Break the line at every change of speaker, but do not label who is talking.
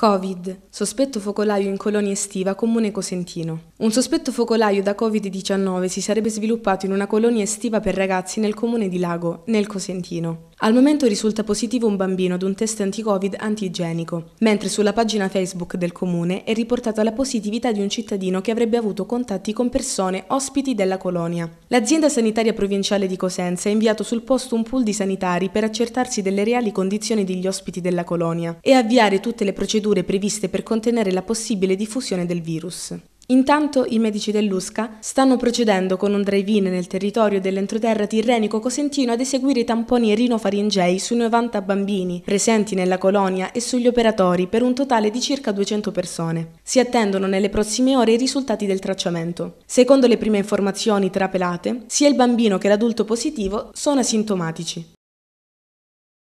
Covid, sospetto focolaio in colonia estiva comune cosentino. Un sospetto focolaio da Covid-19 si sarebbe sviluppato in una colonia estiva per ragazzi nel comune di Lago, nel Cosentino. Al momento risulta positivo un bambino ad un test anti-Covid antigenico, mentre sulla pagina Facebook del comune è riportata la positività di un cittadino che avrebbe avuto contatti con persone ospiti della colonia. L'azienda sanitaria provinciale di Cosenza ha inviato sul posto un pool di sanitari per accertarsi delle reali condizioni degli ospiti della colonia e avviare tutte le procedure previste per contenere la possibile diffusione del virus. Intanto i medici dell'USCA stanno procedendo con un drive-in nel territorio dell'entroterra tirrenico-cosentino ad eseguire i tamponi rinofaringei su 90 bambini presenti nella colonia e sugli operatori per un totale di circa 200 persone. Si attendono nelle prossime ore i risultati del tracciamento. Secondo le prime informazioni trapelate, sia il bambino che l'adulto positivo sono asintomatici.